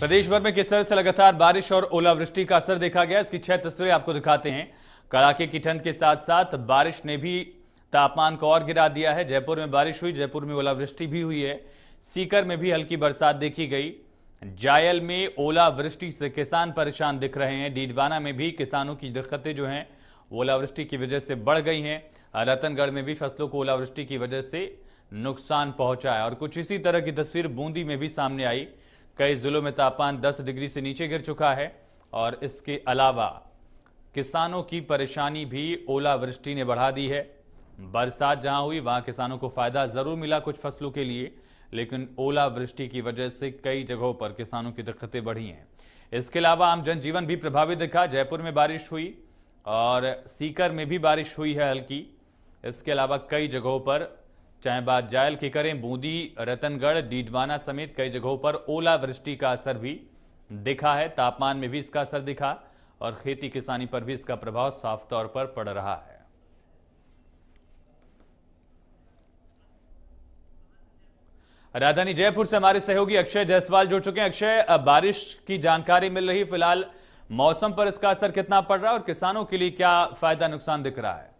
प्रदेश भर में किस तरह से लगातार बारिश और ओलावृष्टि का असर देखा गया इसकी छह तस्वीरें आपको दिखाते हैं कड़ाके की ठंड के साथ साथ बारिश ने भी तापमान को और गिरा दिया है जयपुर में बारिश हुई जयपुर में ओलावृष्टि भी हुई है सीकर में भी हल्की बरसात देखी गई जायल में ओलावृष्टि से किसान परेशान दिख रहे हैं डीडवाना में भी किसानों की दिक्कतें जो हैं ओलावृष्टि की वजह से बढ़ गई हैं रतनगढ़ में भी फसलों को ओलावृष्टि की वजह से नुकसान पहुंचा है और कुछ इसी तरह की तस्वीर बूंदी में भी सामने आई कई ज़िलों में तापमान 10 डिग्री से नीचे गिर चुका है और इसके अलावा किसानों की परेशानी भी ओलावृष्टि ने बढ़ा दी है बरसात जहां हुई वहां किसानों को फ़ायदा ज़रूर मिला कुछ फसलों के लिए लेकिन ओलावृष्टि की वजह से कई जगहों पर किसानों की दिक्कतें बढ़ी हैं इसके अलावा आम जनजीवन भी प्रभावित दिखा जयपुर में बारिश हुई और सीकर में भी बारिश हुई है हल्की इसके अलावा कई जगहों पर चाहे बात जायल की करें बूंदी रतनगढ़ डीडवाना समेत कई जगहों पर ओलावृष्टि का असर भी दिखा है तापमान में भी इसका असर दिखा और खेती किसानी पर भी इसका प्रभाव साफ तौर पर पड़ रहा है राजधानी जयपुर से हमारे सहयोगी अक्षय जायसवाल जुड़ चुके हैं अक्षय बारिश की जानकारी मिल रही फिलहाल मौसम पर इसका असर कितना पड़ रहा है और किसानों के लिए क्या फायदा नुकसान दिख रहा है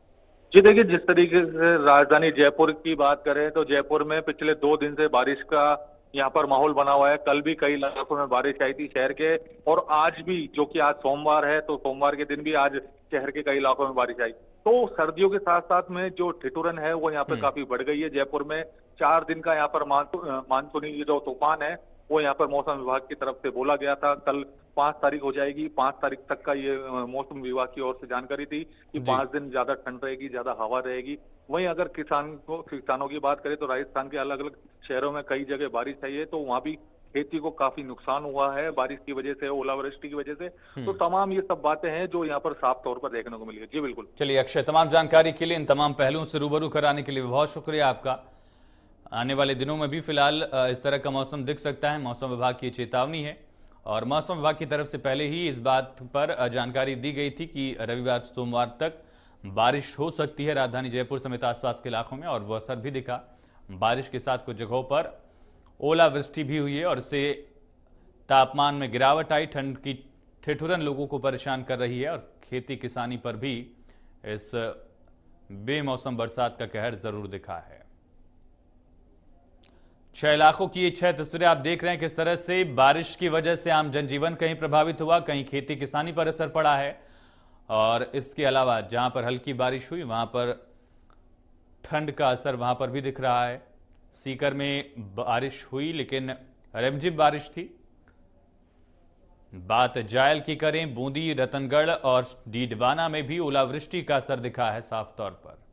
जी देखिए जिस तरीके से राजधानी जयपुर की बात करें तो जयपुर में पिछले दो दिन से बारिश का यहाँ पर माहौल बना हुआ है कल भी कई इलाकों में बारिश आई थी शहर के और आज भी जो कि आज सोमवार है तो सोमवार के दिन भी आज शहर के कई इलाकों में बारिश आई तो सर्दियों के साथ साथ में जो ठिठुरन है वो यहाँ पर हम्म। काफी बढ़ गई है जयपुर में चार दिन का यहाँ पर मानसूनी जो तूफान है वो यहाँ पर मौसम विभाग की तरफ से बोला गया था कल पांच तारीख हो जाएगी पांच तारीख तक का ये मौसम विभाग की ओर से जानकारी थी कि पांच दिन ज्यादा ठंड रहेगी ज्यादा हवा रहेगी वहीं अगर किसान को किसानों की बात करें तो राजस्थान के अलग अलग शहरों में कई जगह बारिश आई है तो वहाँ भी खेती को काफी नुकसान हुआ है बारिश की वजह से ओलावृष्टि की वजह से हम्म। तो तमाम ये सब बातें हैं जो यहाँ पर साफ तौर पर देखने को मिली है जी बिल्कुल चलिए अक्षय तमाम जानकारी के लिए इन तमाम पहलुओं से रूबरू कराने के लिए बहुत शुक्रिया आपका आने वाले दिनों में भी फिलहाल इस तरह का मौसम दिख सकता है मौसम विभाग की चेतावनी है और मौसम विभाग की तरफ से पहले ही इस बात पर जानकारी दी गई थी कि रविवार सोमवार तक बारिश हो सकती है राजधानी जयपुर समेत आसपास के इलाकों में और वह असर भी दिखा बारिश के साथ कुछ जगहों पर ओलावृष्टि भी हुई है और इससे तापमान में गिरावट आई ठंड की ठिठुरन लोगों को परेशान कर रही है और खेती किसानी पर भी इस बेमौसम बरसात का कहर जरूर दिखा है छह इलाकों की ये छह तस्वीरें आप देख रहे हैं किस तरह से बारिश की वजह से आम जनजीवन कहीं प्रभावित हुआ कहीं खेती किसानी पर असर पड़ा है और इसके अलावा जहां पर हल्की बारिश हुई वहां पर ठंड का असर वहां पर भी दिख रहा है सीकर में बारिश हुई लेकिन रिमझिम बारिश थी बात जायल की करें बूंदी रतनगढ़ और डीडवाना में भी ओलावृष्टि का असर दिखा है साफ तौर पर